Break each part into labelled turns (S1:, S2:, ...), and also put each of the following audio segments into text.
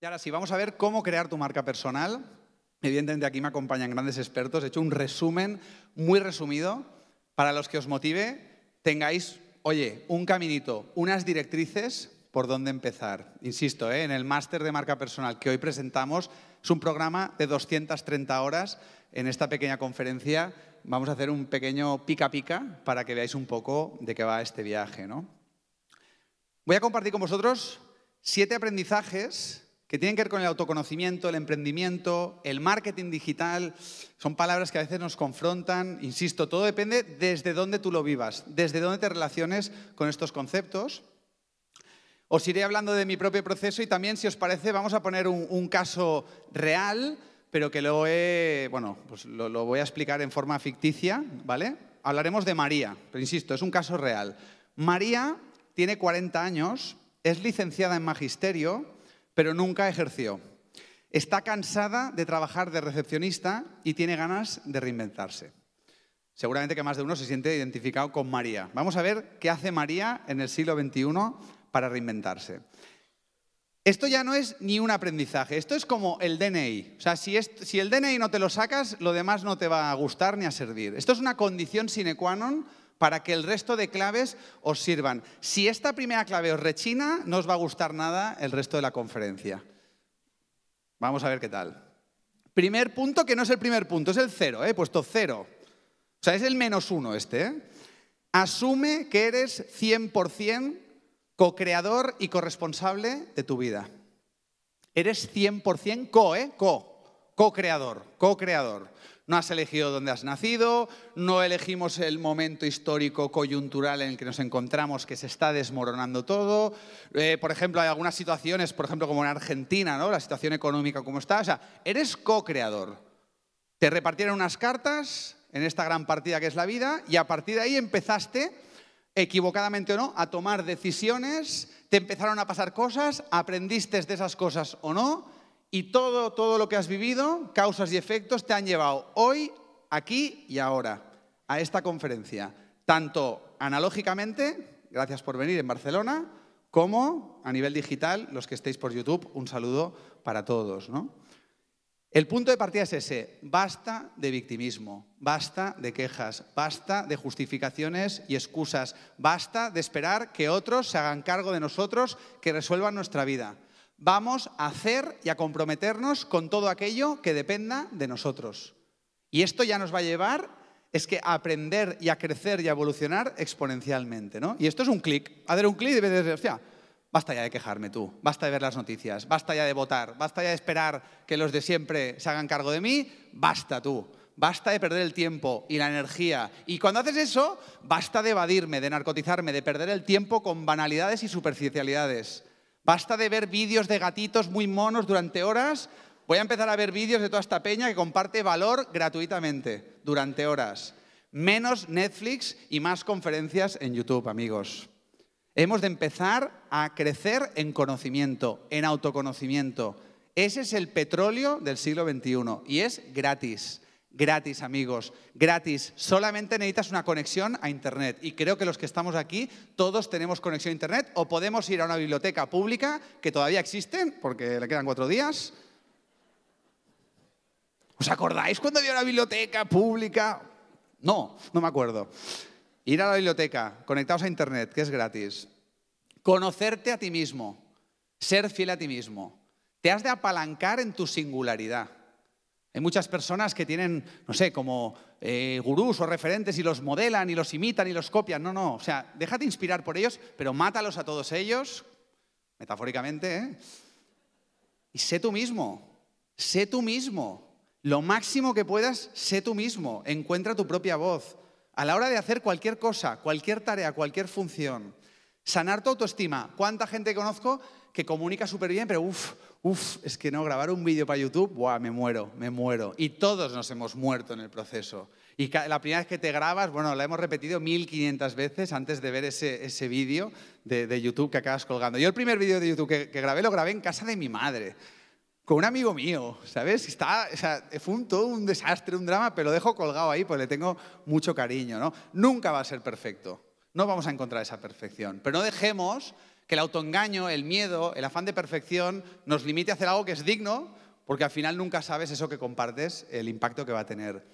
S1: Y ahora sí, vamos a ver cómo crear tu marca personal. Evidentemente aquí me acompañan grandes expertos. He hecho un resumen muy resumido para los que os motive, tengáis, oye, un caminito, unas directrices por dónde empezar. Insisto, ¿eh? en el máster de marca personal que hoy presentamos es un programa de 230 horas. En esta pequeña conferencia vamos a hacer un pequeño pica-pica para que veáis un poco de qué va este viaje. ¿no? Voy a compartir con vosotros siete aprendizajes que tienen que ver con el autoconocimiento, el emprendimiento, el marketing digital. Son palabras que a veces nos confrontan. Insisto, todo depende desde dónde tú lo vivas, desde dónde te relaciones con estos conceptos. Os iré hablando de mi propio proceso y también, si os parece, vamos a poner un, caso real, pero que lo bueno, pues lo, voy a explicar en forma ficticia, ¿vale? Hablaremos de María, pero insisto, es un caso real. María tiene 40 años, es licenciada en magisterio, pero nunca ejerció. Está cansada de trabajar de recepcionista y tiene ganas de reinventarse. Seguramente que más de uno se siente identificado con María. Vamos a ver qué hace María en el siglo XXI para reinventarse. Esto ya no es ni un aprendizaje, esto es como el DNI. O sea, si, si el DNI no te lo sacas, lo demás no te va a gustar ni a servir. Esto es una condición sine qua non para que el resto de claves os sirvan. Si esta primera clave os rechina, no os va a gustar nada el resto de la conferencia. Vamos a ver qué tal. Primer punto que no es el primer punto, es el cero, eh, he puesto cero. O sea, es el menos uno este. Eh. Asume que eres 100% co-creador y corresponsable de tu vida. Eres 100% co, ¿eh? Co, co-creador, co-creador. No has elegido dónde has nacido, no elegimos el momento histórico coyuntural en el que nos encontramos que se está desmoronando todo. Eh, por ejemplo, hay algunas situaciones, por ejemplo, como en Argentina, ¿no? la situación económica como está. O sea, eres co-creador. Te repartieron unas cartas en esta gran partida que es la vida y a partir de ahí empezaste, equivocadamente o no, a tomar decisiones, te empezaron a pasar cosas, aprendiste de esas cosas o no y todo, todo lo que has vivido, causas y efectos, te han llevado hoy, aquí y ahora a esta conferencia. Tanto analógicamente, gracias por venir en Barcelona, como a nivel digital, los que estéis por YouTube, un saludo para todos. ¿no? El punto de partida es ese, basta de victimismo, basta de quejas, basta de justificaciones y excusas, basta de esperar que otros se hagan cargo de nosotros, que resuelvan nuestra vida vamos a hacer y a comprometernos con todo aquello que dependa de nosotros. Y esto ya nos va a llevar es que a aprender y a crecer y a evolucionar exponencialmente, ¿no? Y esto es un clic. Hacer un clic y decir, hostia, basta ya de quejarme tú, basta de ver las noticias, basta ya de votar, basta ya de esperar que los de siempre se hagan cargo de mí, basta tú. Basta de perder el tiempo y la energía. Y cuando haces eso, basta de evadirme, de narcotizarme, de perder el tiempo con banalidades y superficialidades. Basta de ver vídeos de gatitos muy monos durante horas. Voy a empezar a ver vídeos de toda esta peña que comparte valor gratuitamente durante horas. Menos Netflix y más conferencias en YouTube, amigos. Hemos de empezar a crecer en conocimiento, en autoconocimiento. Ese es el petróleo del siglo XXI y es gratis gratis, amigos, gratis. Solamente necesitas una conexión a Internet. Y creo que los que estamos aquí, todos tenemos conexión a Internet o podemos ir a una biblioteca pública que todavía existen, porque le quedan cuatro días. ¿Os acordáis cuando había una biblioteca pública? No, no me acuerdo. Ir a la biblioteca, conectados a Internet, que es gratis. Conocerte a ti mismo, ser fiel a ti mismo. Te has de apalancar en tu singularidad. Hay muchas personas que tienen, no sé, como eh, gurús o referentes y los modelan y los imitan y los copian. No, no, o sea, déjate inspirar por ellos, pero mátalos a todos ellos, metafóricamente, ¿eh? Y sé tú mismo, sé tú mismo. Lo máximo que puedas, sé tú mismo, encuentra tu propia voz. A la hora de hacer cualquier cosa, cualquier tarea, cualquier función, sanar tu autoestima. ¿Cuánta gente conozco que comunica súper bien, pero uff, Uf, es que no, grabar un vídeo para YouTube, ¡buah, me muero, me muero! Y todos nos hemos muerto en el proceso. Y la primera vez que te grabas, bueno, la hemos repetido 1500 veces antes de ver ese, ese vídeo de, YouTube que acabas colgando. Yo el primer vídeo de YouTube que, grabé lo grabé en casa de mi madre, con un amigo mío, ¿sabes? Está, o fue un, todo un desastre, un drama, pero lo dejo colgado ahí porque le tengo mucho cariño, ¿no? Nunca va a ser perfecto, no vamos a encontrar esa perfección, pero no dejemos que el autoengaño, el miedo, el afán de perfección nos limite a hacer algo que es digno, porque al final nunca sabes eso que compartes, el impacto que va a tener.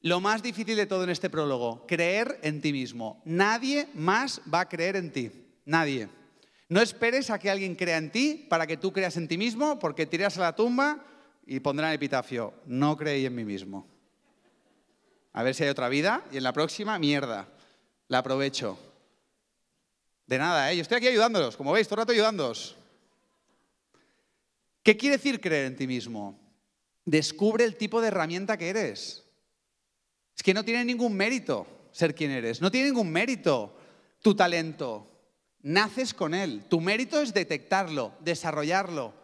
S1: Lo más difícil de todo en este prólogo, creer en ti mismo. Nadie más va a creer en ti, nadie. No esperes a que alguien crea en ti para que tú creas en ti mismo, porque tiras a la tumba y pondrán epitafio, no creí en mí mismo. A ver si hay otra vida y en la próxima, mierda, la aprovecho. De nada, ¿eh? yo estoy aquí ayudándolos, como veis, todo el rato ayudándolos. ¿Qué quiere decir creer en ti mismo? Descubre el tipo de herramienta que eres. Es que no tiene ningún mérito ser quien eres, no tiene ningún mérito tu talento. Naces con él. Tu mérito es detectarlo, desarrollarlo,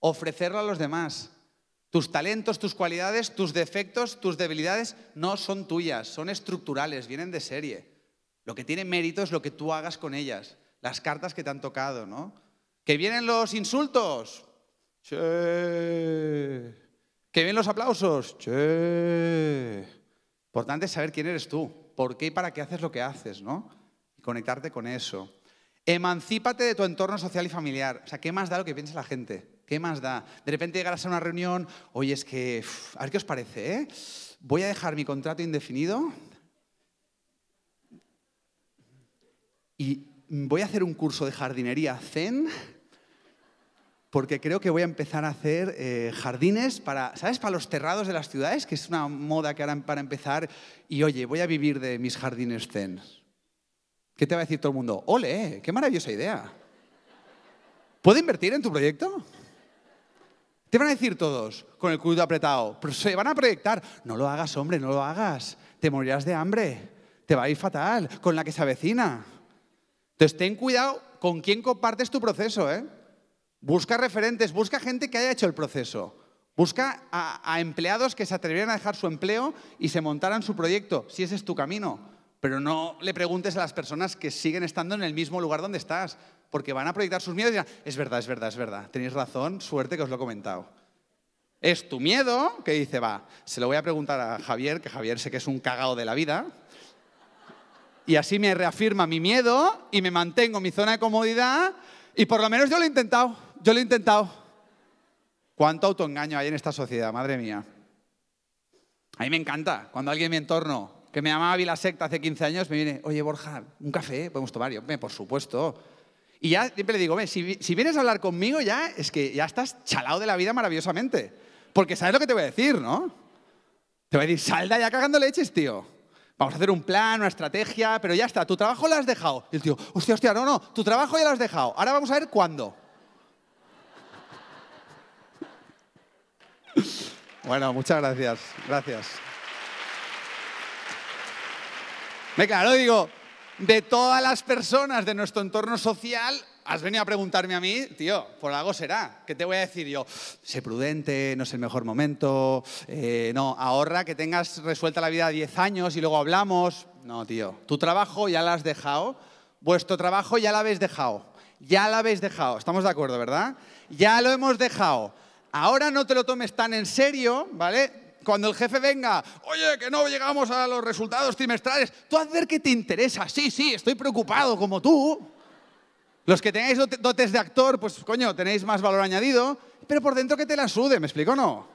S1: ofrecerlo a los demás. Tus talentos, tus cualidades, tus defectos, tus debilidades no son tuyas, son estructurales, vienen de serie. Lo que tiene mérito es lo que tú hagas con ellas, las cartas que te han tocado, ¿no? Que vienen los insultos. Che. Que vienen los aplausos. Che. Importante es saber quién eres tú, por qué y para qué haces lo que haces, ¿no? Y conectarte con eso. Emancípate de tu entorno social y familiar. O sea, ¿qué más da lo que piensa la gente? ¿Qué más da? De repente llegarás a una reunión, oye, es que, a ver qué os parece, ¿eh? Voy a dejar mi contrato indefinido, Y voy a hacer un curso de jardinería zen porque creo que voy a empezar a hacer eh, jardines para, ¿sabes? Para los terrados de las ciudades, que es una moda que harán em, para empezar. Y oye, voy a vivir de mis jardines zen. ¿Qué te va a decir todo el mundo? ¡Ole! Eh! ¡Qué maravillosa idea! ¿Puedo invertir en tu proyecto? Te van a decir todos, con el culo apretado, pero se van a proyectar. No lo hagas, hombre, no lo hagas. Te morirás de hambre. Te va a ir fatal con la que se avecina. Entonces, ten cuidado con quién compartes tu proceso, ¿eh? Busca referentes, busca gente que haya hecho el proceso. Busca a, empleados que se atrevieran a dejar su empleo y se montaran su proyecto, si ese es tu camino. Pero no le preguntes a las personas que siguen estando en el mismo lugar donde estás, porque van a proyectar sus miedos y dirán, es verdad, es verdad, es verdad, tenéis razón, suerte que os lo he comentado. Es tu miedo que dice, va, se lo voy a preguntar a Javier, que Javier sé que es un cagao de la vida, y así me reafirma mi miedo y me mantengo en mi zona de comodidad y por lo menos yo lo he intentado, yo lo he intentado. ¿Cuánto autoengaño hay en esta sociedad, madre mía? A mí me encanta cuando alguien en mi entorno, que me llamaba Vila Secta hace 15 años, me viene, oye Borja, un café, podemos tomar. Yo, por supuesto. Y ya siempre le digo, si, vienes a hablar conmigo ya, es que ya estás chalado de la vida maravillosamente. Porque sabes lo que te voy a decir, ¿no? Te voy a decir, salda ya cagando leches, tío vamos a hacer un plan, una estrategia, pero ya está, tu trabajo lo has dejado. Y el tío, hostia, hostia, no, no, tu trabajo ya lo has dejado. Ahora vamos a ver cuándo. bueno, muchas gracias, gracias. Me claro, digo, de todas las personas de nuestro entorno social, Has venido a preguntarme a mí, tío, por algo será. ¿Qué te voy a decir yo? Sé prudente, no es el mejor momento, eh, no, ahorra que tengas resuelta la vida 10 años y luego hablamos. No, tío, tu trabajo ya lo has dejado, vuestro trabajo ya lo habéis dejado, ya lo habéis dejado, estamos de acuerdo, ¿verdad? Ya lo hemos dejado. Ahora no te lo tomes tan en serio, ¿vale? cuando el jefe venga, oye, que no llegamos a los resultados trimestrales, tú haz ver que te interesa. Sí, sí, estoy preocupado como tú. Los que tenéis dotes de actor, pues coño, tenéis más valor añadido, pero por dentro que te la sude, ¿me explico no?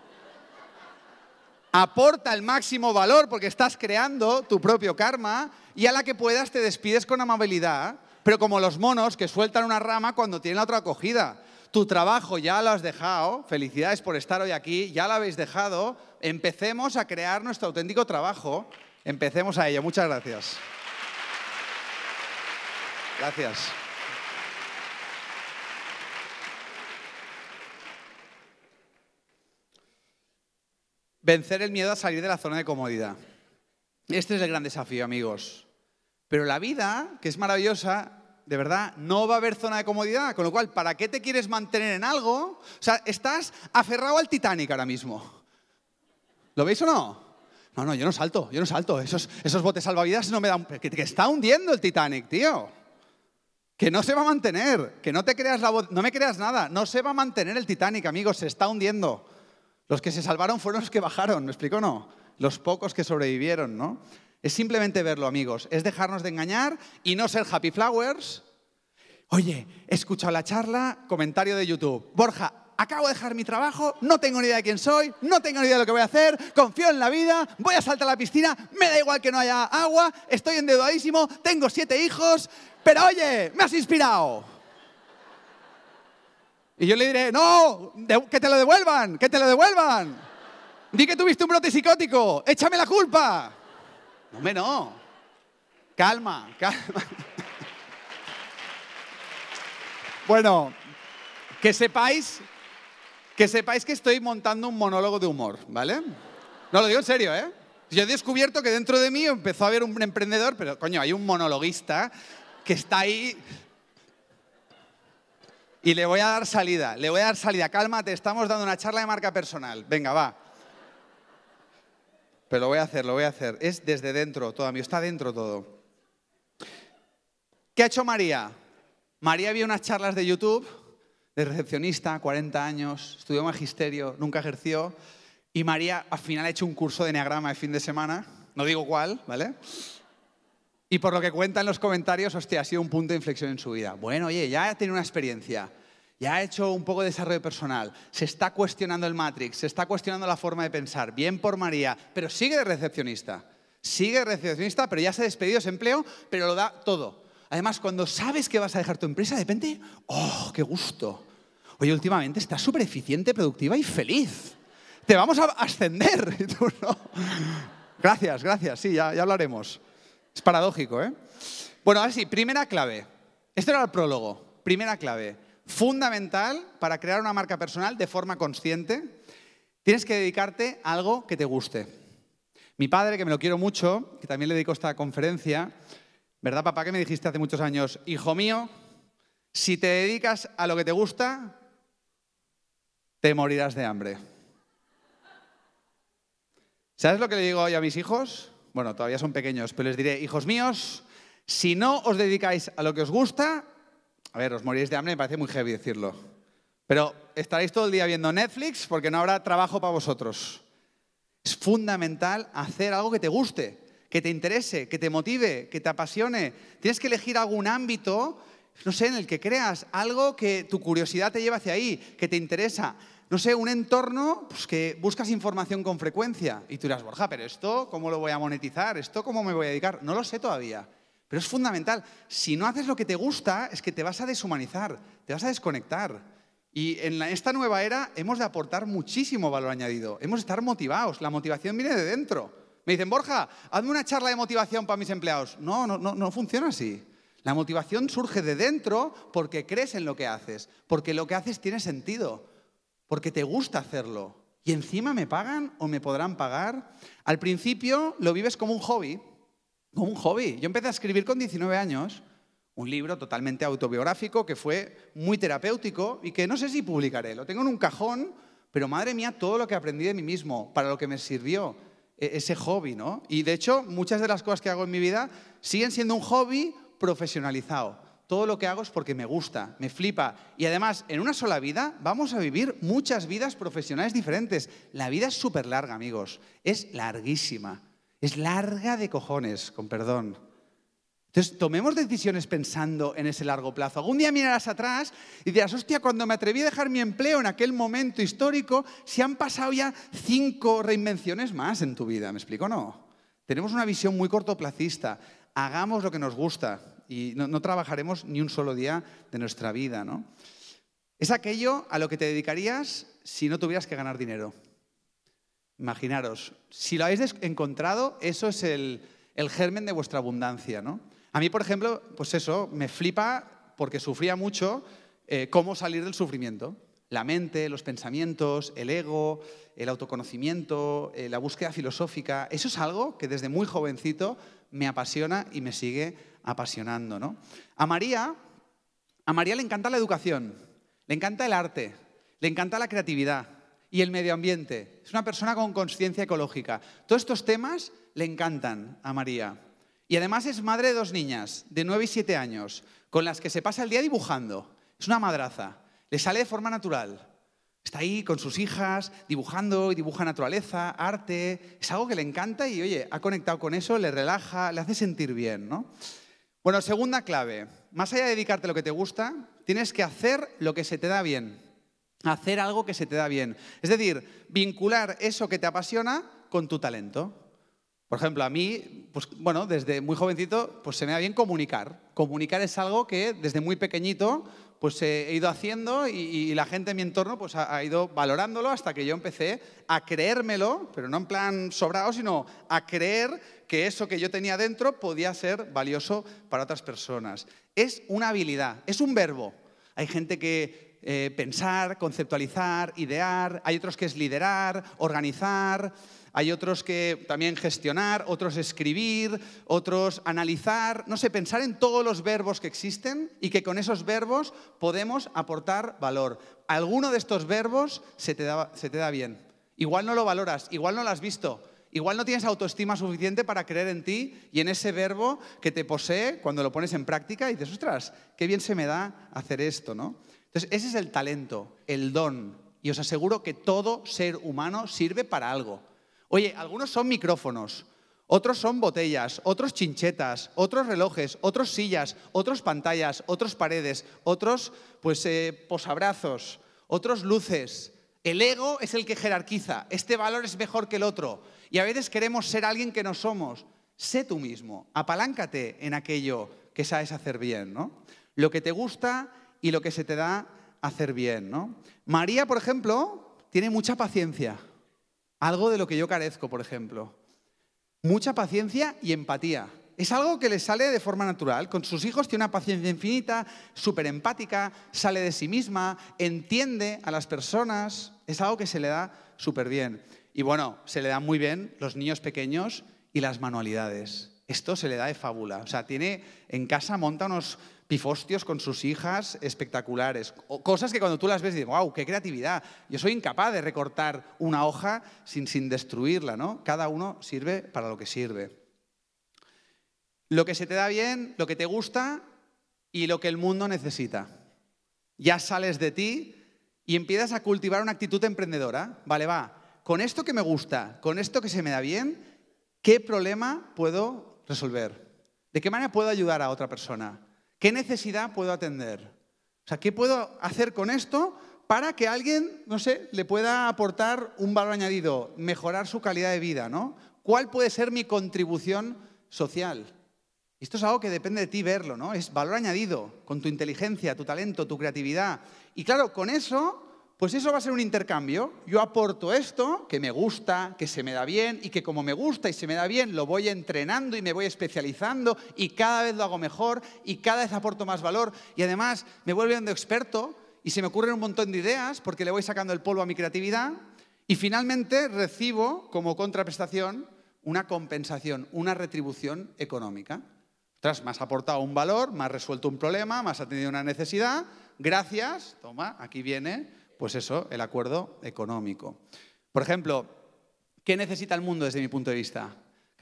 S1: Aporta el máximo valor porque estás creando tu propio karma y a la que puedas te despides con amabilidad, pero como los monos que sueltan una rama cuando tienen la otra acogida. Tu trabajo ya lo has dejado, felicidades por estar hoy aquí, ya lo habéis dejado, empecemos a crear nuestro auténtico trabajo, empecemos a ello. Muchas gracias. Gracias. vencer el miedo a salir de la zona de comodidad. Este es el gran desafío, amigos. Pero la vida, que es maravillosa, de verdad, no va a haber zona de comodidad. Con lo cual, ¿para qué te quieres mantener en algo? O sea, estás aferrado al Titanic ahora mismo. ¿Lo veis o no? No, no, yo no salto, yo no salto. Esos, botes salvavidas no me dan... Que, está hundiendo el Titanic, tío. Que no se va a mantener, que no te creas la no me creas nada, no se va a mantener el Titanic, amigos, se está hundiendo. Los que se salvaron fueron los que bajaron, ¿me explico o no? Los pocos que sobrevivieron, ¿no? Es simplemente verlo, amigos. Es dejarnos de engañar y no ser happy flowers. Oye, he escuchado la charla, comentario de YouTube. Borja, acabo de dejar mi trabajo, no tengo ni idea de quién soy, no tengo ni idea de lo que voy a hacer, confío en la vida, voy a saltar a la piscina, me da igual que no haya agua, estoy endeudadísimo, tengo siete hijos, pero oye, me has inspirado. Y yo le diré, no, que te lo devuelvan, que te lo devuelvan. Di que tuviste un brote psicótico, échame la culpa. No, hombre, no. Calma, calma. Bueno, que sepáis, que sepáis que estoy montando un monólogo de humor, ¿vale? No lo digo en serio, ¿eh? Yo he descubierto que dentro de mí empezó a haber un emprendedor, pero coño, hay un monologuista que está ahí y le voy a dar salida, le voy a dar salida. Cálmate, estamos dando una charla de marca personal. Venga, va. Pero lo voy a hacer, lo voy a hacer. Es desde dentro todo, amigo. Está dentro todo. ¿Qué ha hecho María? María vio unas charlas de YouTube de recepcionista, 40 años, estudió magisterio, nunca ejerció. Y María al final ha hecho un curso de enneagrama de fin de semana. No digo cuál, ¿vale? Y por lo que cuenta en los comentarios, hostia, ha sido un punto de inflexión en su vida. Bueno, oye, ya ha tenido una experiencia, ya ha hecho un poco de desarrollo personal, se está cuestionando el Matrix, se está cuestionando la forma de pensar, bien por María, pero sigue de recepcionista. Sigue de recepcionista, pero ya se ha despedido su empleo, pero lo da todo. Además, cuando sabes que vas a dejar tu empresa, de repente, ¡oh, qué gusto! Oye, últimamente estás súper eficiente, productiva y feliz. Te vamos a ascender. tú no. Gracias, gracias, sí, ya, ya hablaremos. Es paradójico, ¿eh? Bueno, ver primera clave. Este era el prólogo. Primera clave. Fundamental para crear una marca personal de forma consciente, tienes que dedicarte a algo que te guste. Mi padre, que me lo quiero mucho, que también le dedico esta conferencia, ¿verdad, papá, que me dijiste hace muchos años, hijo mío, si te dedicas a lo que te gusta, te morirás de hambre. ¿Sabes lo que le digo hoy a mis hijos? Bueno, todavía son pequeños, pero les diré, hijos míos, si no os dedicáis a lo que os gusta, a ver, os moriréis de hambre, me parece muy heavy decirlo. Pero estaréis todo el día viendo Netflix porque no habrá trabajo para vosotros. Es fundamental hacer algo que te guste, que te interese, que te motive, que te apasione. Tienes que elegir algún ámbito, no sé, en el que creas, algo que tu curiosidad te lleva hacia ahí, que te interesa no sé, un entorno pues, que buscas información con frecuencia y tú dirás, Borja, pero esto, ¿cómo lo voy a monetizar? ¿Esto cómo me voy a dedicar? No lo sé todavía, pero es fundamental. Si no haces lo que te gusta, es que te vas a deshumanizar, te vas a desconectar. Y en esta nueva era hemos de aportar muchísimo valor añadido, hemos de estar motivados, la motivación viene de dentro. Me dicen, Borja, hazme una charla de motivación para mis empleados. no, no, no funciona así. La motivación surge de dentro porque crees en lo que haces, porque lo que haces tiene sentido porque te gusta hacerlo. Y encima me pagan o me podrán pagar. Al principio lo vives como un hobby, como un hobby. Yo empecé a escribir con 19 años un libro totalmente autobiográfico que fue muy terapéutico y que no sé si publicaré. Lo tengo en un cajón, pero madre mía, todo lo que aprendí de mí mismo, para lo que me sirvió e-, ese hobby, ¿no? Y de hecho, muchas de las cosas que hago en mi vida siguen siendo un hobby profesionalizado todo lo que hago es porque me gusta, me flipa. Y además, en una sola vida vamos a vivir muchas vidas profesionales diferentes. La vida es súper larga, amigos. Es larguísima. Es larga de cojones, con perdón. Entonces, tomemos decisiones pensando en ese largo plazo. Algún día mirarás atrás y dirás, hostia, cuando me atreví a dejar mi empleo en aquel momento histórico, se han pasado ya cinco reinvenciones más en tu vida. ¿Me explico? No. Tenemos una visión muy cortoplacista. Hagamos lo que nos gusta y no, trabajaremos ni un solo día de nuestra vida. ¿no? Es aquello a lo que te dedicarías si no tuvieras que ganar dinero. Imaginaros, si lo habéis encontrado, eso es el, el germen de vuestra abundancia. ¿no? A mí, por ejemplo, pues eso, me flipa porque sufría mucho eh, cómo salir del sufrimiento. La mente, los pensamientos, el ego, el autoconocimiento, eh, la búsqueda filosófica. Eso es algo que desde muy jovencito me apasiona y me sigue apasionando, ¿no? A María, a María le encanta la educación, le encanta el arte, le encanta la creatividad y el medio ambiente. Es una persona con conciencia ecológica. Todos estos temas le encantan a María. Y además es madre de dos niñas, de 9 y 7 años, con las que se pasa el día dibujando. Es una madraza, le sale de forma natural. Está ahí con sus hijas, dibujando y dibuja naturaleza, arte. Es algo que le encanta y, oye, ha conectado con eso, le relaja, le hace sentir bien, ¿no? Bueno, segunda clave. Más allá de dedicarte a lo que te gusta, tienes que hacer lo que se te da bien. Hacer algo que se te da bien. Es decir, vincular eso que te apasiona con tu talento. Por ejemplo, a mí, pues, bueno, desde muy jovencito, pues se me da bien comunicar. Comunicar es algo que desde muy pequeñito, pues he ido haciendo y, la gente en mi entorno, pues ha, ido valorándolo hasta que yo empecé a creérmelo, pero no en plan sobrado, sino a creer que eso que yo tenía dentro podía ser valioso para otras personas. Es una habilidad, es un verbo. Hay gente que eh, pensar, conceptualizar, idear, hay otros que es liderar, organizar, hay otros que también gestionar, otros escribir, otros analizar, no sé, pensar en todos los verbos que existen y que con esos verbos podemos aportar valor. Alguno de estos verbos se te da bien. Igual no lo valoras, igual no lo has visto, igual no tienes autoestima suficiente para creer en ti y en ese verbo que te posee cuando lo pones en práctica y dices, ostras, qué bien se me da hacer esto, ¿no? Entonces, ese es el talento, el don. Y os aseguro que todo ser humano sirve para algo. Oye, algunos son micrófonos, otros son botellas, otros chinchetas, otros relojes, otros sillas, otros pantallas, otros paredes, otros pues eh, posabrazos, otros luces, el ego es el que jerarquiza. Este valor es mejor que el otro. Y a veces queremos ser alguien que no somos. Sé tú mismo. Apaláncate en aquello que sabes hacer bien, ¿no? Lo que te gusta y lo que se te da hacer bien, María, por ejemplo, tiene mucha paciencia. Algo de lo que yo carezco, por ejemplo. Mucha paciencia y empatía es algo que le sale de forma natural. Con sus hijos tiene una paciencia infinita, súper empática, sale de sí misma, entiende a las personas. Es algo que se le da súper bien. Y bueno, se le dan muy bien los niños pequeños y las manualidades. Esto se le da de fábula. O sea, tiene en casa, monta unos pifostios con sus hijas espectaculares. cosas que cuando tú las ves dices, wow, qué creatividad. Yo soy incapaz de recortar una hoja sin, sin destruirla, ¿no? Cada uno sirve para lo que sirve. Lo que se te da bien, lo que te gusta y lo que el mundo necesita. Ya sales de ti y empiezas a cultivar una actitud emprendedora. Vale, va, con esto que me gusta, con esto que se me da bien, ¿qué problema puedo resolver? ¿De qué manera puedo ayudar a otra persona? ¿Qué necesidad puedo atender? O sea, ¿qué puedo hacer con esto para que alguien, no sé, le pueda aportar un valor añadido, mejorar su calidad de vida, ¿no? ¿Cuál puede ser mi contribución social? Esto es algo que depende de ti verlo, ¿no? Es valor añadido con tu inteligencia, tu talento, tu creatividad. Y claro, con eso, pues eso va a ser un intercambio. Yo aporto esto que me gusta, que se me da bien y que como me gusta y se me da bien, lo voy entrenando y me voy especializando y cada vez lo hago mejor y cada vez aporto más valor y además me vuelvo viendo experto y se me ocurren un montón de ideas porque le voy sacando el polvo a mi creatividad y finalmente recibo como contraprestación una compensación, una retribución económica. Tras, me has aportado un valor, más resuelto un problema, más has atendido una necesidad, gracias, toma, aquí viene, pues eso, el acuerdo económico. Por ejemplo, ¿qué necesita el mundo desde mi punto de vista?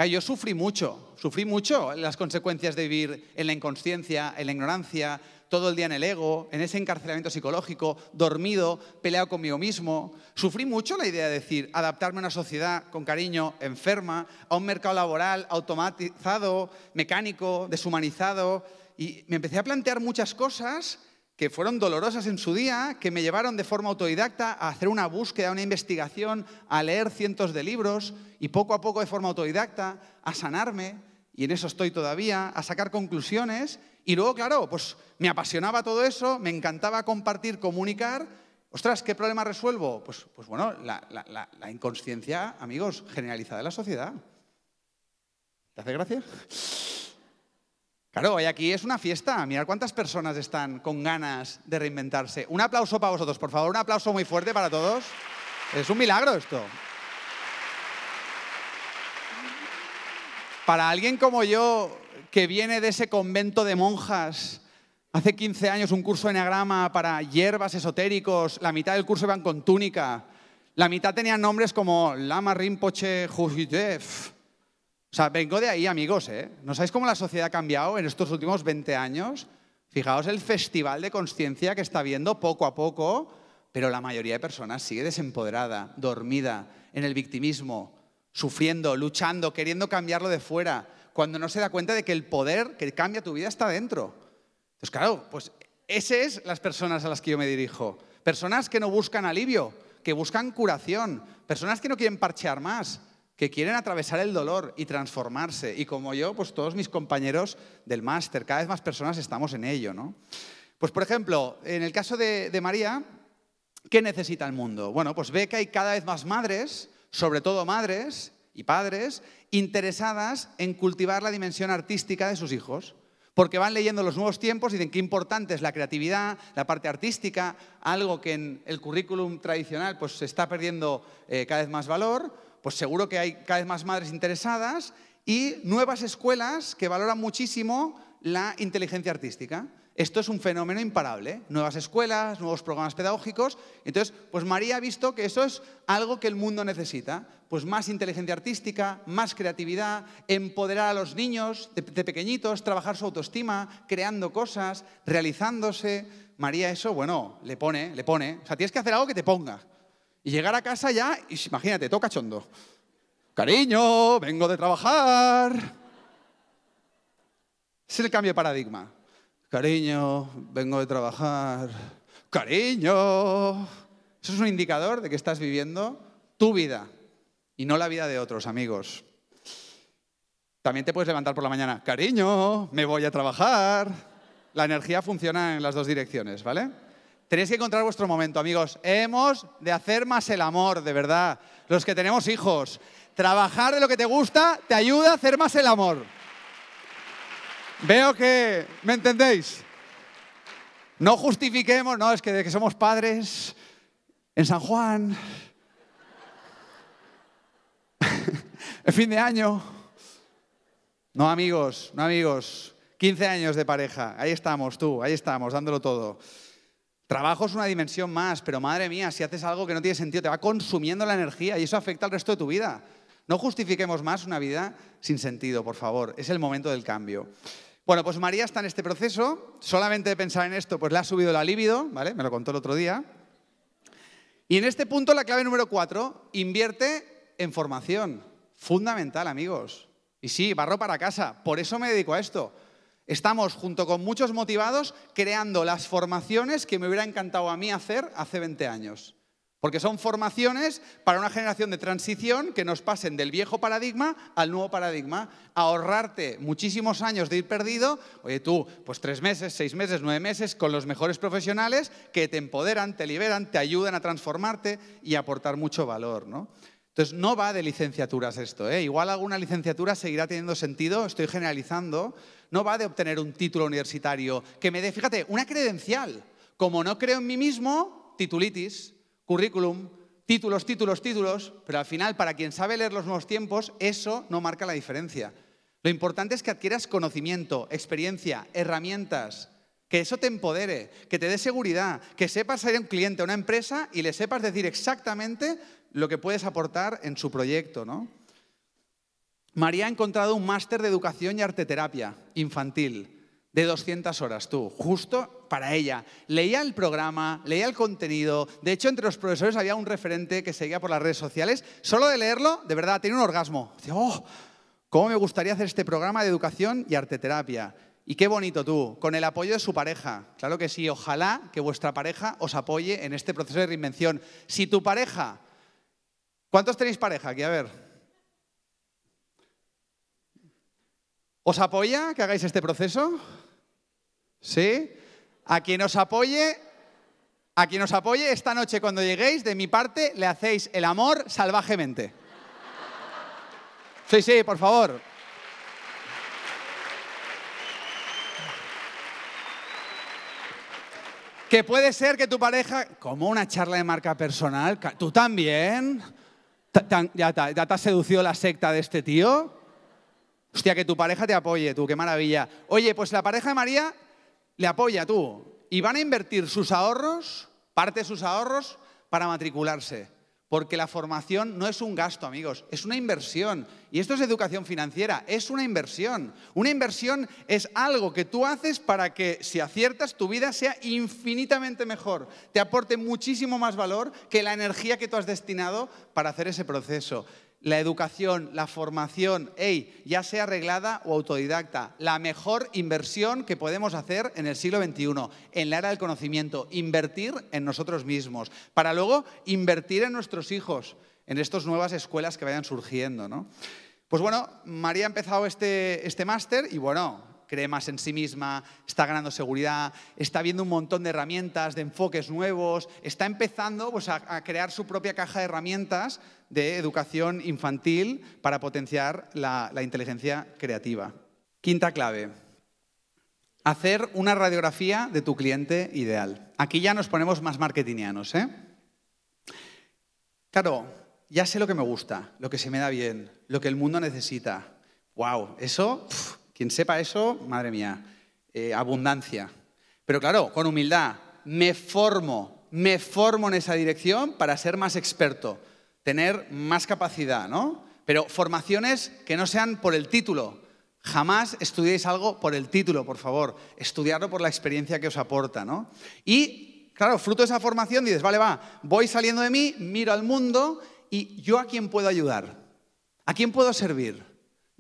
S1: Yo sufrí mucho, sufrí mucho las consecuencias de vivir en la inconsciencia, en la ignorancia, todo el día en el ego, en ese encarcelamiento psicológico, dormido, peleado conmigo mismo. Sufrí mucho la idea de decir, adaptarme a una sociedad con cariño enferma, a un mercado laboral automatizado, mecánico, deshumanizado. Y me empecé a plantear muchas cosas que fueron dolorosas en su día, que me llevaron de forma autodidacta a hacer una búsqueda, una investigación, a leer cientos de libros y poco a poco de forma autodidacta a sanarme, y en eso estoy todavía, a sacar conclusiones y luego, claro, pues me apasionaba todo eso, me encantaba compartir, comunicar. Ostras, ¿qué problema resuelvo? Pues, pues bueno, la, inconsciencia, amigos, generalizada de la sociedad. ¿Te hace gracia? Claro, hoy aquí es una fiesta. Mirad cuántas personas están con ganas de reinventarse. Un aplauso para vosotros, por favor. Un aplauso muy fuerte para todos. Es un milagro esto. Para alguien como yo, que viene de ese convento de monjas. Hace 15 años un curso de enagrama para hierbas esotéricos, la mitad del curso iban con túnica, la mitad tenían nombres como Lama Rinpoche Hujidev. O sea, vengo de ahí, amigos, ¿eh? ¿No sabéis cómo la sociedad ha cambiado en estos últimos 20 años? Fijaos el festival de conciencia que está viendo poco a poco, pero la mayoría de personas sigue desempoderada, dormida, en el victimismo, sufriendo, luchando, queriendo cambiarlo de fuera cuando no se da cuenta de que el poder que cambia tu vida está dentro. Entonces, claro, pues ese es las personas a las que yo me dirijo. Personas que no buscan alivio, que buscan curación, personas que no quieren parchear más, que quieren atravesar el dolor y transformarse. Y como yo, pues todos mis compañeros del máster, cada vez más personas estamos en ello, ¿no? Pues por ejemplo, en el caso de, de María, ¿qué necesita el mundo? Bueno, pues ve que hay cada vez más madres, sobre todo madres, y padres interesadas en cultivar la dimensión artística de sus hijos, porque van leyendo los nuevos tiempos y dicen qué importante es la creatividad, la parte artística, algo que en el currículum tradicional pues, se está perdiendo eh, cada vez más valor, pues seguro que hay cada vez más madres interesadas y nuevas escuelas que valoran muchísimo la inteligencia artística. Esto es un fenómeno imparable. ¿eh? Nuevas escuelas, nuevos programas pedagógicos. Entonces, pues María ha visto que eso es algo que el mundo necesita. Pues más inteligencia artística, más creatividad, empoderar a los niños de, pequeñitos, trabajar su autoestima, creando cosas, realizándose. María eso, bueno, le pone, le pone. O sea, tienes que hacer algo que te ponga. Y llegar a casa ya, y, imagínate, toca chondo. Cariño, vengo de trabajar. Es el cambio de paradigma. Cariño, vengo de trabajar. Cariño. Eso es un indicador de que estás viviendo tu vida y no la vida de otros amigos. También te puedes levantar por la mañana. Cariño, me voy a trabajar. La energía funciona en las dos direcciones, ¿vale? Tenéis que encontrar vuestro momento, amigos. Hemos de hacer más el amor, de verdad. Los que tenemos hijos, trabajar de lo que te gusta te ayuda a hacer más el amor. Veo que me entendéis. No justifiquemos, no, es que de que somos padres en San Juan, El fin de año. No, amigos, no, amigos. 15 años de pareja, ahí estamos tú, ahí estamos, dándolo todo. Trabajo es una dimensión más, pero madre mía, si haces algo que no tiene sentido, te va consumiendo la energía y eso afecta al resto de tu vida. No justifiquemos más una vida sin sentido, por favor. Es el momento del cambio. Bueno, pues María está en este proceso, solamente de pensar en esto, pues le ha subido la libido, ¿vale? Me lo contó el otro día. Y en este punto, la clave número cuatro, invierte en formación. Fundamental, amigos. Y sí, barro para casa, por eso me dedico a esto. Estamos, junto con muchos motivados, creando las formaciones que me hubiera encantado a mí hacer hace 20 años. Porque son formaciones para una generación de transición que nos pasen del viejo paradigma al nuevo paradigma. Ahorrarte muchísimos años de ir perdido, oye tú, pues tres meses, seis meses, nueve meses con los mejores profesionales que te empoderan, te liberan, te ayudan a transformarte y aportar mucho valor, ¿no? Entonces, no va de licenciaturas esto. ¿eh? Igual alguna licenciatura seguirá teniendo sentido, estoy generalizando. No va de obtener un título universitario que me dé, fíjate, una credencial. Como no creo en mí mismo, titulitis currículum, títulos, títulos, títulos, pero al final, para quien sabe leer los nuevos tiempos, eso no marca la diferencia. Lo importante es que adquieras conocimiento, experiencia, herramientas, que eso te empodere, que te dé seguridad, que sepas ser un cliente, a una empresa y le sepas decir exactamente lo que puedes aportar en su proyecto, María ha encontrado un máster de educación y arteterapia infantil de 200 horas, tú, justo para ella. Leía el programa, leía el contenido. De hecho, entre los profesores había un referente que seguía por las redes sociales. Solo de leerlo, de verdad, tenía un orgasmo. Dice, oh, ¿cómo me gustaría hacer este programa de educación y arteterapia? Y qué bonito tú, con el apoyo de su pareja. Claro que sí, ojalá que vuestra pareja os apoye en este proceso de reinvención. Si tu pareja... ¿Cuántos tenéis pareja aquí? A ver. ¿Os apoya que hagáis este proceso? ¿Sí? A quien os apoye, a quien os apoye, esta noche cuando lleguéis, de mi parte, le hacéis el amor salvajemente. Sí, sí, por favor. Que puede ser que tu pareja, como una charla de marca personal, tú también, ya te, ya has seducido la secta de este tío. Hostia, que tu pareja te apoye, tú, qué maravilla. Oye, pues la pareja de María le apoya tú y van a invertir sus ahorros, parte de sus ahorros, para matricularse. Porque la formación no es un gasto, amigos, es una inversión. Y esto es educación financiera, es una inversión. Una inversión es algo que tú haces para que si aciertas tu vida sea infinitamente mejor, te aporte muchísimo más valor que la energía que tú has destinado para hacer ese proceso la educación, la formación, hey, ya sea arreglada o autodidacta, la mejor inversión que podemos hacer en el siglo XXI, en la era del conocimiento, invertir en nosotros mismos, para luego invertir en nuestros hijos, en estas nuevas escuelas que vayan surgiendo. ¿no? Pues bueno, María ha empezado este, este máster y bueno, cree más en sí misma, está ganando seguridad, está viendo un montón de herramientas, de enfoques nuevos, está empezando pues, a, crear su propia caja de herramientas de educación infantil para potenciar la, inteligencia creativa. Quinta clave, hacer una radiografía de tu cliente ideal. Aquí ya nos ponemos más marketingianos. ¿eh? Claro, ya sé lo que me gusta, lo que se me da bien, lo que el mundo necesita. ¡Wow! Eso... Quien sepa eso, madre mía, eh, abundancia. Pero claro, con humildad, me formo, me formo en esa dirección para ser más experto, tener más capacidad, ¿no? Pero formaciones que no sean por el título. Jamás estudiéis algo por el título, por favor. Estudiarlo por la experiencia que os aporta, ¿no? Y, claro, fruto de esa formación dices, vale, va, voy saliendo de mí, miro al mundo y yo a quién puedo ayudar, a quién puedo servir.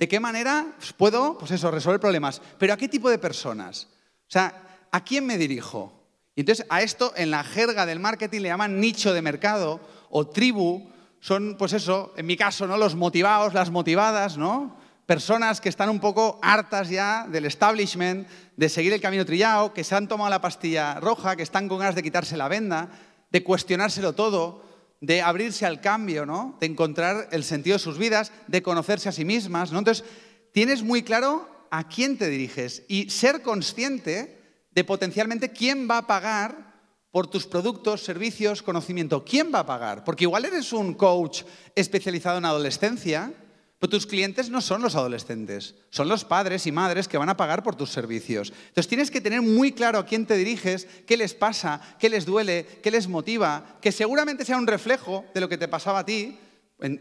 S1: ¿De qué manera puedo, pues eso, resolver problemas? Pero ¿a qué tipo de personas? O sea, ¿a quién me dirijo? entonces a esto en la jerga del marketing le llaman nicho de mercado o tribu. Son, pues eso, en mi caso, ¿no? Los motivados, las motivadas, ¿no? Personas que están un poco hartas ya del establishment, de seguir el camino trillado, que se han tomado la pastilla roja, que están con ganas de quitarse la venda, de cuestionárselo todo, de abrirse al cambio, ¿no? De encontrar el sentido de sus vidas, de conocerse a sí mismas, ¿no? Entonces, tienes muy claro a quién te diriges y ser consciente de potencialmente quién va a pagar por tus productos, servicios, conocimiento. ¿Quién va a pagar? Porque igual eres un coach especializado en adolescencia pero tus clientes no son los adolescentes, son los padres y madres que van a pagar por tus servicios. Entonces tienes que tener muy claro a quién te diriges, qué les pasa, qué les duele, qué les motiva, que seguramente sea un reflejo de lo que te pasaba a ti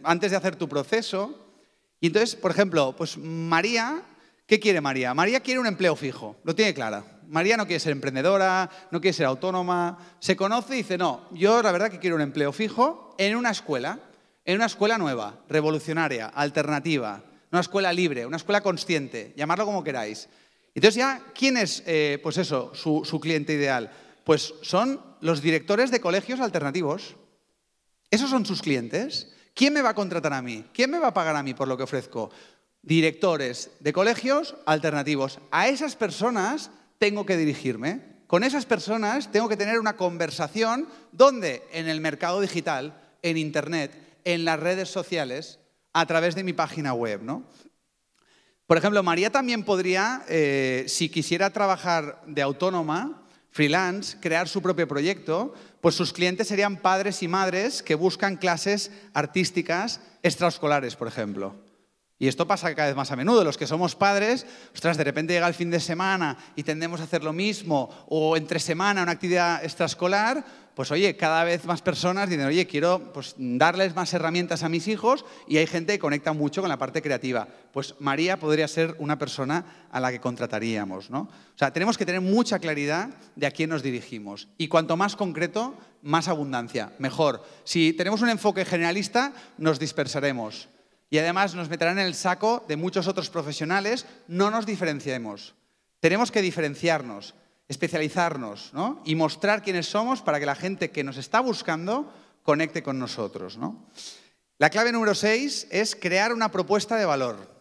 S1: antes de hacer tu proceso. Y entonces, por ejemplo, pues María, ¿qué quiere María? María quiere un empleo fijo, lo tiene clara. María no quiere ser emprendedora, no quiere ser autónoma, se conoce y dice, no, yo la verdad que quiero un empleo fijo en una escuela, en una escuela nueva, revolucionaria, alternativa, una escuela libre, una escuela consciente, llamarlo como queráis. Entonces ya, ¿quién es, eh, pues eso, su, su cliente ideal? Pues son los directores de colegios alternativos. Esos son sus clientes. ¿Quién me va a contratar a mí? ¿Quién me va a pagar a mí por lo que ofrezco? Directores de colegios alternativos. A esas personas tengo que dirigirme. Con esas personas tengo que tener una conversación donde en el mercado digital, en Internet, en las redes sociales a través de mi página web, ¿no? Por ejemplo, María también podría, eh, si quisiera trabajar de autónoma, freelance, crear su propio proyecto, pues sus clientes serían padres y madres que buscan clases artísticas extraescolares, por ejemplo. Y esto pasa cada vez más a menudo. Los que somos padres, ostras, de repente llega el fin de semana y tendemos a hacer lo mismo, o entre semana una actividad extraescolar, pues oye, cada vez más personas dicen, oye, quiero pues, darles más herramientas a mis hijos y hay gente que conecta mucho con la parte creativa. Pues María podría ser una persona a la que contrataríamos, ¿no? O sea, tenemos que tener mucha claridad de a quién nos dirigimos. Y cuanto más concreto, más abundancia, mejor. Si tenemos un enfoque generalista, nos dispersaremos y además nos meterán en el saco de muchos otros profesionales, no nos diferenciemos. Tenemos que diferenciarnos, especializarnos y mostrar quiénes somos para que la gente que nos está buscando conecte con nosotros. La clave número seis es crear una propuesta de valor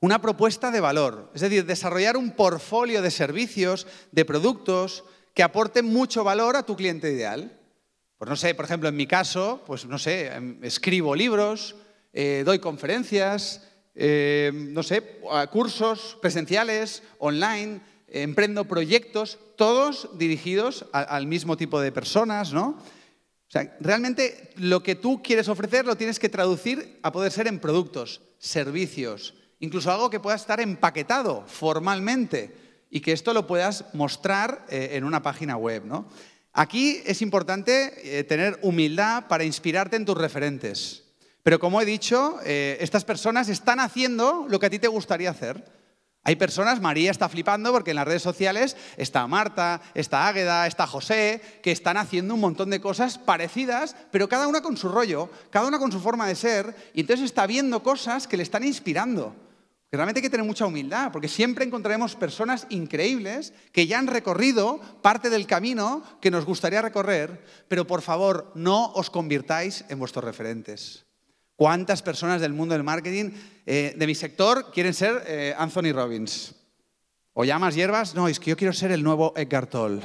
S1: una propuesta de valor, es decir, desarrollar un portfolio de servicios, de productos que aporten mucho valor a tu cliente ideal. Pues no sé, por ejemplo, en mi caso, pues no sé, em, escribo libros, eh, doy conferencias, eh, no sé, cursos presenciales, online, emprendo proyectos, todos dirigidos al mismo tipo de personas, ¿no? O sea, realmente lo que tú quieres ofrecer lo tienes que traducir a poder ser en productos, servicios, incluso algo que pueda estar empaquetado formalmente y que esto lo puedas mostrar eh, en una página web, ¿no? Aquí es importante tener humildad para inspirarte en tus referentes. Pero como he dicho, eh, estas personas están haciendo lo que a ti te gustaría hacer. Hay personas, María está flipando porque en las redes sociales está Marta, está Águeda, está José, que están haciendo un montón de cosas parecidas, pero cada una con su rollo, cada una con su forma de ser, y entonces está viendo cosas que le están inspirando. realmente hay que tener mucha humildad, porque siempre encontraremos personas increíbles que ya han recorrido parte del camino que nos gustaría recorrer, pero por favor no os convirtáis en vuestros referentes. ¿Cuántas personas del mundo del marketing eh, de mi sector quieren ser eh, Anthony Robbins? ¿O llamas hierbas? No, es que yo quiero ser el nuevo Edgar Toll.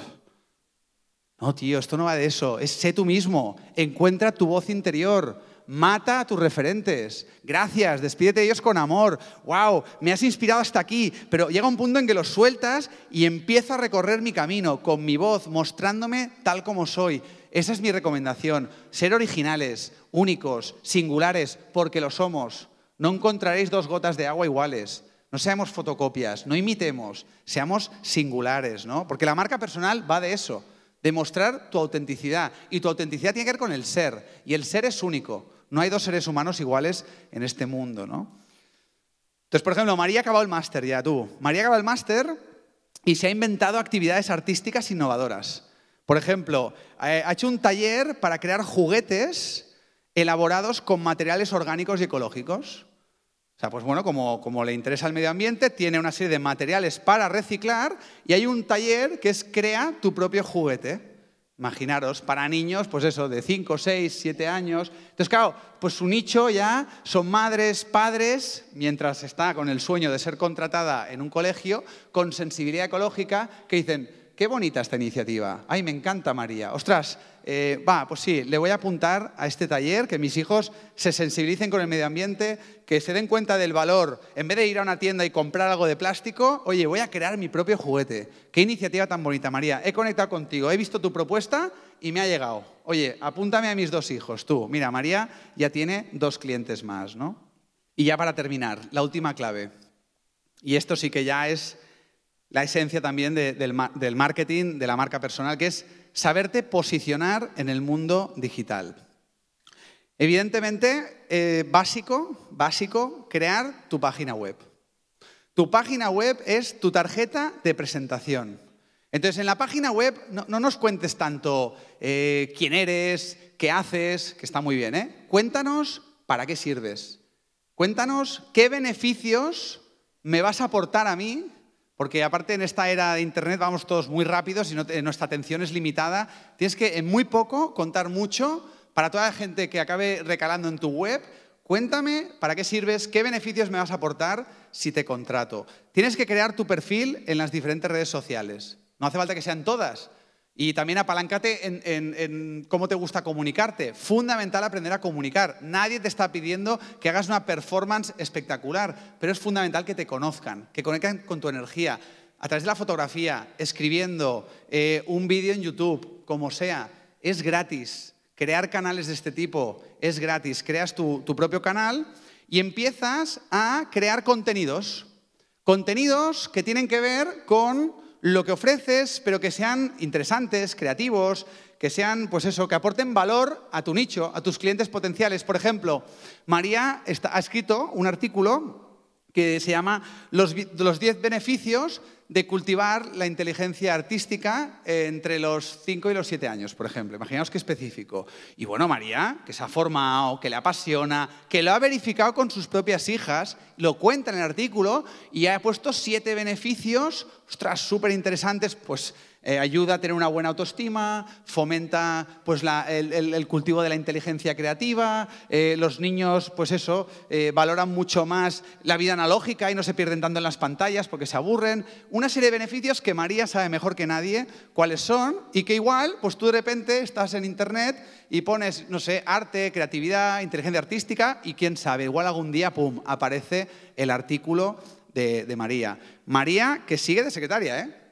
S1: No, tío, esto no va de eso. sé tú mismo. Encuentra tu voz interior mata a tus referentes. Gracias, despídete de ellos con amor. Wow, me has inspirado hasta aquí, pero llega un punto en que los sueltas y empiezo a recorrer mi camino con mi voz, mostrándome tal como soy. Esa es mi recomendación, ser originales, únicos, singulares, porque lo somos. No encontraréis dos gotas de agua iguales. No seamos fotocopias, no imitemos, seamos singulares, ¿no? Porque la marca personal va de eso, de mostrar tu autenticidad. Y tu autenticidad tiene que ver con el ser, y el ser es único. No hay dos seres humanos iguales en este mundo, ¿no? Entonces, por ejemplo, María ha acabado el máster ya, tú. María acaba el máster y se ha inventado actividades artísticas innovadoras. Por ejemplo, ha hecho un taller para crear juguetes elaborados con materiales orgánicos y ecológicos. O sea, pues bueno, como, como, le interesa el medio ambiente, tiene una serie de materiales para reciclar y hay un taller que es Crea tu propio juguete. Imaginaros, para niños, pues eso, de 5, 6, 7 años. Entonces, claro, pues su nicho ya son madres, padres, mientras está con el sueño de ser contratada en un colegio, con sensibilidad ecológica, que dicen, qué bonita esta iniciativa, ay, me encanta María, ostras, eh, va, pues sí, le voy a apuntar a este taller, que mis hijos se sensibilicen con el medio ambiente, que se den cuenta del valor. En vez de ir a una tienda y comprar algo de plástico, oye, voy a crear mi propio juguete. Qué iniciativa tan bonita, María. He conectado contigo, he visto tu propuesta y me ha llegado. Oye, apúntame a mis dos hijos, tú. Mira, María ya tiene dos clientes más, ¿no? Y ya para terminar, la última clave. Y esto sí que ya es la esencia también del, marketing, de la marca personal, que es saberte posicionar en el mundo digital. Evidentemente, eh, básico, básico, crear tu página web. Tu página web es tu tarjeta de presentación. Entonces, en la página web no, nos cuentes tanto eh, quién eres, qué haces, que está muy bien, ¿eh? Cuéntanos para qué sirves. Cuéntanos qué beneficios me vas a aportar a mí porque aparte en esta era de Internet vamos todos muy rápidos y nuestra atención es limitada. Tienes que en muy poco contar mucho para toda la gente que acabe recalando en tu web. Cuéntame para qué sirves, qué beneficios me vas a aportar si te contrato. Tienes que crear tu perfil en las diferentes redes sociales. No hace falta que sean todas, y también apaláncate en, cómo te gusta comunicarte. Fundamental aprender a comunicar. Nadie te está pidiendo que hagas una performance espectacular, pero es fundamental que te conozcan, que conecten con tu energía. A través de la fotografía, escribiendo, eh, un vídeo en YouTube, como sea, es gratis. Crear canales de este tipo es gratis. Creas tu propio canal y empiezas a crear contenidos. Contenidos que tienen que ver con lo que ofreces, pero que sean interesantes, creativos, que sean, pues eso, que aporten valor a tu nicho, a tus clientes potenciales. Por ejemplo, María ha escrito un artículo que se llama Los 10 beneficios de cultivar la inteligencia artística eh, entre los 5 y los 7 años, por ejemplo. Imaginaos qué específico. Y bueno, María, que se ha formado, que le apasiona, que lo ha verificado con sus propias hijas, lo cuenta en el artículo y ha puesto 7 beneficios, ostras, súper interesantes, pues eh, ayuda a tener una buena autoestima, fomenta pues, el, cultivo de la inteligencia creativa, eh, los niños, pues eso, eh, valoran mucho más la vida analógica y no se pierden tanto en las pantallas porque se aburren. Una serie de beneficios que María sabe mejor que nadie cuáles son y que igual, pues tú de repente estás en internet y pones, no sé, arte, creatividad, inteligencia artística y quién sabe, igual algún día, pum, aparece el artículo de, de María. María que sigue de secretaria, ¿eh?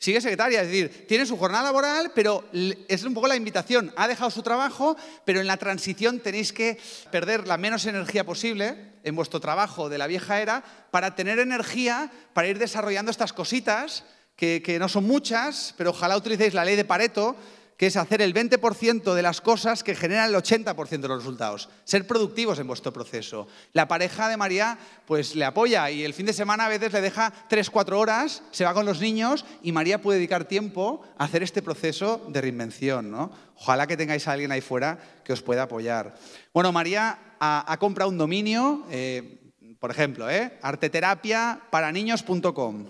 S1: Sigue secretaria, es decir, tiene su jornada laboral, pero es un poco la invitación. Ha dejado su trabajo, pero en la transición tenéis que perder la menos energía posible en vuestro trabajo de la vieja era para tener energía para ir desarrollando estas cositas que, que no son muchas, pero ojalá utilicéis la ley de Pareto que es hacer el 20% de las cosas que generan el 80% de los resultados. Ser productivos en vuestro proceso. La pareja de María pues le apoya y el fin de semana a veces le deja 3, 4 horas, se va con los niños y María puede dedicar tiempo a hacer este proceso de reinvención. ¿no? Ojalá que tengáis a alguien ahí fuera que os pueda apoyar. Bueno, María ha, comprado un dominio, eh, por ejemplo, ¿eh? arteterapiaparaniños.com.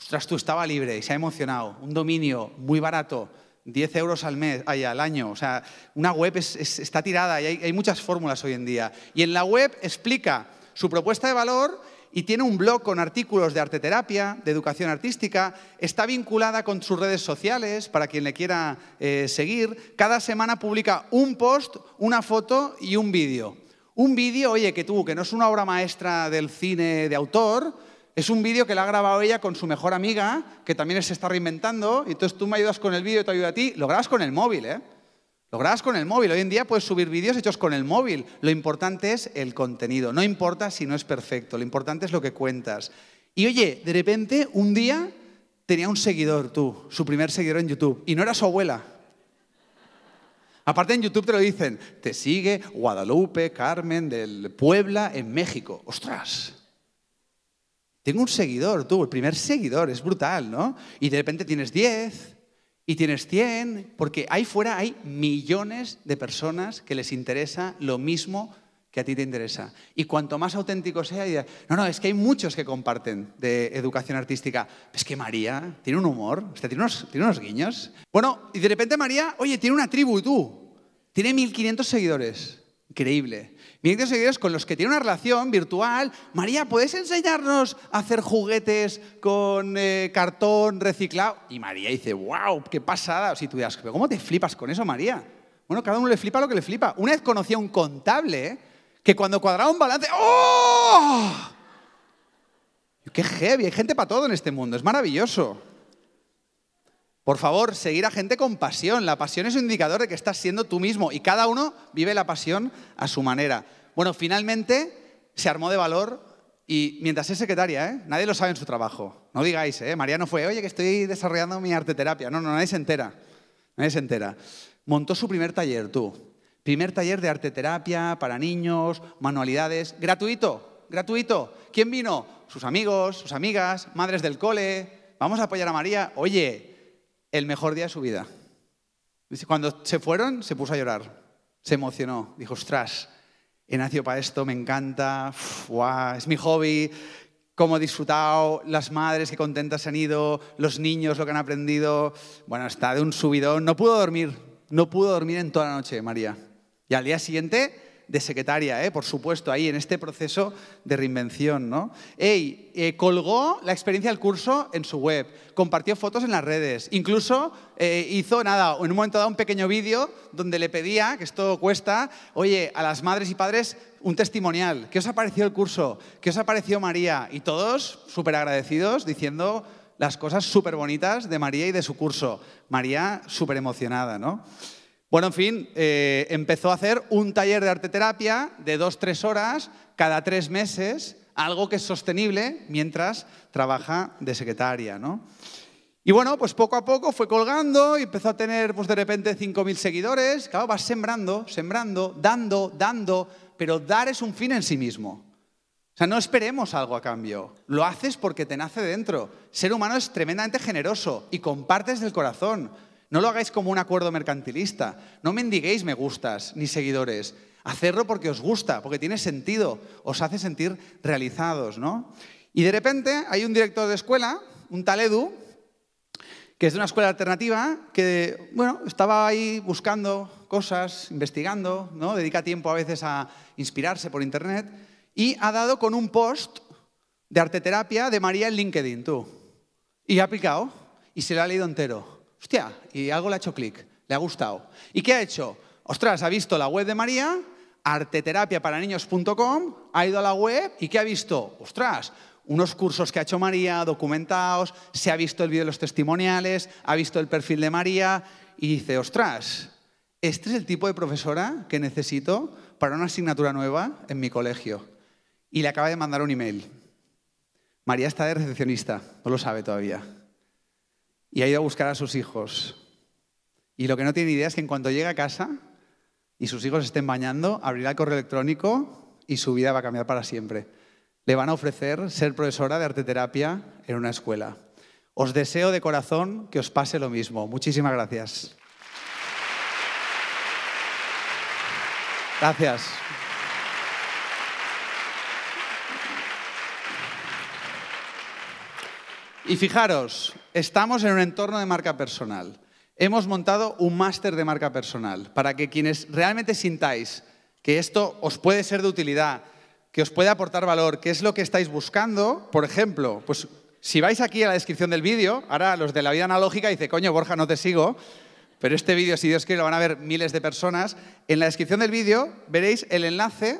S1: Ostras, tú estaba libre y se ha emocionado. Un dominio muy barato 10 euros al mes, al año. O sea, una web está tirada y hay, muchas fórmulas hoy en día. Y en la web explica su propuesta de valor y tiene un blog con artículos de arte terapia de educación artística, está vinculada con sus redes sociales para quien le quiera eh, seguir. Cada semana publica un post, una foto y un vídeo. Un vídeo, oye, que tú, que no es una obra maestra del cine de autor, es un vídeo que la ha grabado ella con su mejor amiga, que también se está reinventando, y entonces tú me ayudas con el vídeo y te ayudo a ti, lo grabas con el móvil, ¿eh? Lo grabas con el móvil. Hoy en día puedes subir vídeos hechos con el móvil. Lo importante es el contenido. No importa si no es perfecto, lo importante es lo que cuentas. Y oye, de repente, un día tenía un seguidor tú, su primer seguidor en YouTube, y no era su abuela. Aparte en YouTube te lo dicen, te sigue Guadalupe, Carmen del Puebla en México. ¡Ostras! Tengo un seguidor, tú, el primer seguidor, es brutal, ¿no? Y de repente tienes 10 y tienes 100, porque ahí fuera hay millones de personas que les interesa lo mismo que a ti te interesa. Y cuanto más auténtico sea, no, no, es que hay muchos que comparten de educación artística. Es que María tiene un humor, tiene unos, tiene unos guiños. Bueno, y de repente María, oye, tiene una tribu, tú. Tiene 1.500 seguidores. Increíble con los que tiene una relación virtual. María, ¿puedes enseñarnos a hacer juguetes con eh, cartón reciclado? Y María dice, wow, qué pasada. si tú ¿cómo te flipas con eso, María? Bueno, cada uno le flipa lo que le flipa. Una vez conocí a un contable ¿eh? que cuando cuadraba un balance, ¡oh! ¡Qué heavy! Hay gente para todo en este mundo, es maravilloso. Por favor, seguir a gente con pasión. La pasión es un indicador de que estás siendo tú mismo y cada uno vive la pasión a su manera. Bueno, finalmente se armó de valor y mientras es secretaria, ¿eh? nadie lo sabe en su trabajo. No digáis, ¿eh? María no fue, oye, que estoy desarrollando mi arte terapia. No, no, nadie se entera. Nadie se entera. Montó su primer taller, tú. Primer taller de arte terapia para niños, manualidades, gratuito, gratuito. ¿Quién vino? Sus amigos, sus amigas, madres del cole. Vamos a apoyar a María. Oye, el mejor día de su vida. Cuando se fueron, se puso a llorar, se emocionó, dijo, ostras, he nacido para esto, me encanta, es mi hobby, cómo he disfrutado, las madres qué contentas han ido, los niños lo que han aprendido. Bueno, está de un subidón, no pudo dormir, no pudo dormir en toda la noche, María. Y al día siguiente de secretaria, ¿eh? por supuesto, ahí en este proceso de reinvención. ¿no? Ey, eh, colgó la experiencia del curso en su web, compartió fotos en las redes, incluso eh, hizo nada, en un momento dado un pequeño vídeo donde le pedía, que esto cuesta, oye, a las madres y padres un testimonial, ¿qué os ha parecido el curso? ¿Qué os ha parecido María? Y todos súper agradecidos diciendo las cosas súper bonitas de María y de su curso. María súper emocionada, ¿no? Bueno, en fin, eh, empezó a hacer un taller de arteterapia de dos, tres horas cada tres meses, algo que es sostenible mientras trabaja de secretaria, ¿no? Y bueno, pues poco a poco fue colgando y empezó a tener, pues de repente, 5.000 seguidores. Claro, vas sembrando, sembrando, dando, dando, pero dar es un fin en sí mismo. O sea, no esperemos algo a cambio. Lo haces porque te nace dentro. Ser humano es tremendamente generoso y compartes del corazón. No lo hagáis como un acuerdo mercantilista. No mendiguéis me gustas ni seguidores. Hacerlo porque os gusta, porque tiene sentido, os hace sentir realizados, ¿no? Y de repente hay un director de escuela, un tal Edu, que es de una escuela alternativa, que bueno, estaba ahí buscando cosas, investigando, ¿no? Dedica tiempo a veces a inspirarse por internet y ha dado con un post de arteterapia de María en LinkedIn, tú. Y ha aplicado y se lo ha leído entero hostia, y algo le ha hecho clic, le ha gustado. ¿Y qué ha hecho? Ostras, ha visto la web de María, arteterapiaparaniños.com, ha ido a la web y ¿qué ha visto? Ostras, unos cursos que ha hecho María, documentados, se ha visto el vídeo de los testimoniales, ha visto el perfil de María y dice, ostras, este es el tipo de profesora que necesito para una asignatura nueva en mi colegio. Y le acaba de mandar un email. María está de recepcionista, no lo sabe todavía y ha ido a buscar a sus hijos. Y lo que no tiene idea es que en cuanto llegue a casa y sus hijos estén bañando, abrirá el correo electrónico y su vida va a cambiar para siempre. Le van a ofrecer ser profesora de arte terapia en una escuela. Os deseo de corazón que os pase lo mismo. Muchísimas gracias. Gracias. Y fijaros, estamos en un entorno de marca personal. Hemos montado un máster de marca personal para que quienes realmente sintáis que esto os puede ser de utilidad, que os puede aportar valor, que es lo que estáis buscando, por ejemplo, pues si vais aquí a la descripción del vídeo, ahora los de la vida analógica dice, coño, Borja, no te sigo, pero este vídeo, si Dios quiere, lo van a ver miles de personas. En la descripción del vídeo veréis el enlace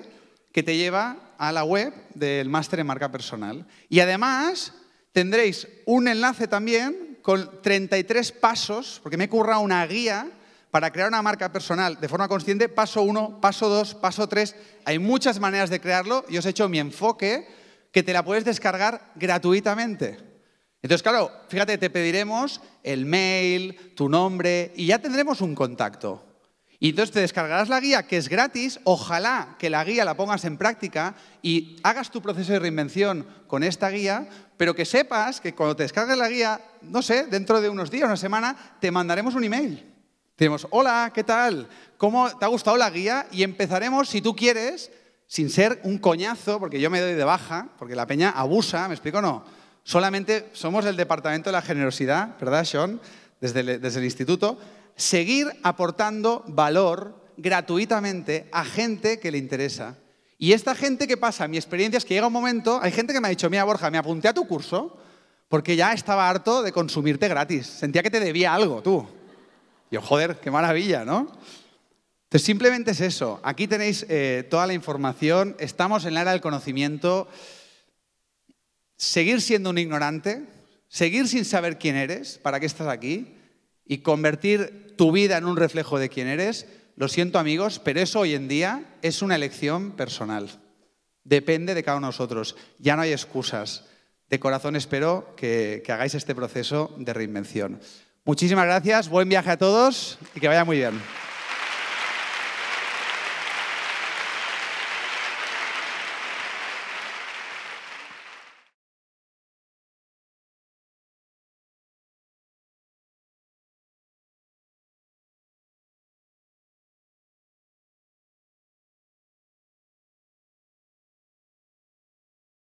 S1: que te lleva a la web del máster de marca personal. Y además, tendréis un enlace también con 33 pasos, porque me he currado una guía para crear una marca personal de forma consciente, paso 1, paso 2, paso 3. Hay muchas maneras de crearlo y os he hecho mi enfoque que te la puedes descargar gratuitamente. Entonces, claro, fíjate, te pediremos el mail, tu nombre y ya tendremos un contacto. Y entonces te descargarás la guía, que es gratis. Ojalá que la guía la pongas en práctica y hagas tu proceso de reinvención con esta guía, pero que sepas que cuando te descargues la guía, no sé, dentro de unos días, una semana, te mandaremos un email. Tenemos, hola, ¿qué tal? ¿Cómo te ha gustado la guía? Y empezaremos, si tú quieres, sin ser un coñazo, porque yo me doy de baja, porque la peña abusa, ¿me explico? No. Solamente somos el departamento de la generosidad, ¿verdad, Sean? desde desde el instituto seguir aportando valor gratuitamente a gente que le interesa. Y esta gente que pasa, mi experiencia es que llega un momento, hay gente que me ha dicho, mira Borja, me apunté a tu curso porque ya estaba harto de consumirte gratis, sentía que te debía algo tú. Y yo, joder, qué maravilla, ¿no? Entonces simplemente es eso, aquí tenéis eh, toda la información, estamos en la era del conocimiento, seguir siendo un ignorante, seguir sin saber quién eres, para qué estás aquí, y convertir tu vida en un reflejo de quién eres, lo siento amigos, pero eso hoy en día es una elección personal. Depende de cada uno de nosotros. Ya no hay excusas. De corazón espero que, que hagáis este proceso de reinvención. Muchísimas gracias, buen viaje a todos y que vaya muy bien.